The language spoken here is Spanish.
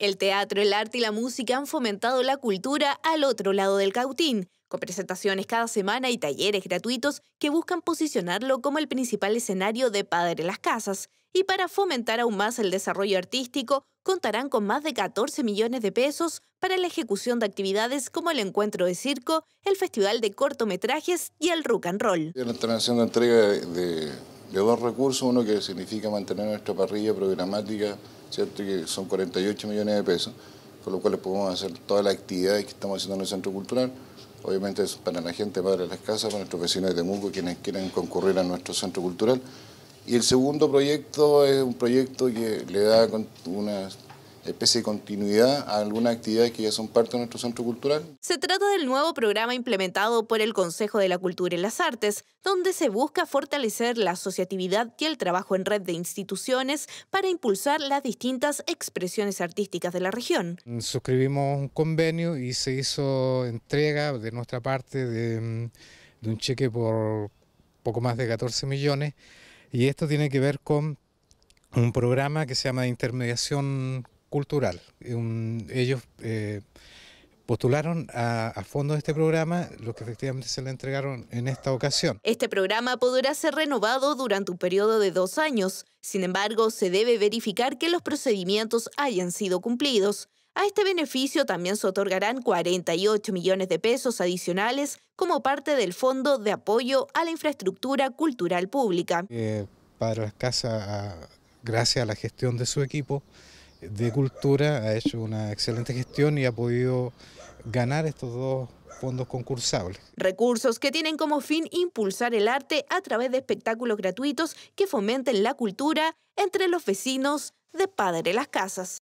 El teatro, el arte y la música han fomentado la cultura al otro lado del cautín, con presentaciones cada semana y talleres gratuitos que buscan posicionarlo como el principal escenario de Padre Las Casas. Y para fomentar aún más el desarrollo artístico, contarán con más de 14 millones de pesos para la ejecución de actividades como el encuentro de circo, el festival de cortometrajes y el rock and roll. entrega de de dos recursos, uno que significa mantener nuestra parrilla programática, ¿cierto? que son 48 millones de pesos, con lo cual podemos hacer todas las actividades que estamos haciendo en el Centro Cultural, obviamente es para la gente, para las casas, para nuestros vecinos de Temuco, quienes quieren concurrir a nuestro Centro Cultural. Y el segundo proyecto es un proyecto que le da una eh, especie de continuidad a algunas actividades que ya son parte de nuestro centro cultural. Se trata del nuevo programa implementado por el Consejo de la Cultura y las Artes, donde se busca fortalecer la asociatividad y el trabajo en red de instituciones para impulsar las distintas expresiones artísticas de la región. Suscribimos un convenio y se hizo entrega de nuestra parte de, mm, de un cheque por poco más de 14 millones y esto tiene que ver con un programa que se llama de intermediación cultural. ellos eh, postularon a, fondo de este programa, ...lo que efectivamente se le entregaron en esta ocasión. Este programa podrá ser renovado durante un periodo de dos años. Sin embargo, se debe verificar que los procedimientos hayan sido cumplidos. A este beneficio también se otorgarán 48 millones de pesos adicionales como parte del Fondo de Apoyo a la Infraestructura Cultural Pública. Eh, para las casas, ah, gracias a la gestión de su equipo, de Cultura ha hecho una excelente gestión y ha podido ganar estos dos fondos concursables. Recursos que tienen como fin impulsar el arte a través de espectáculos gratuitos que fomenten la cultura entre los vecinos de Padre Las Casas.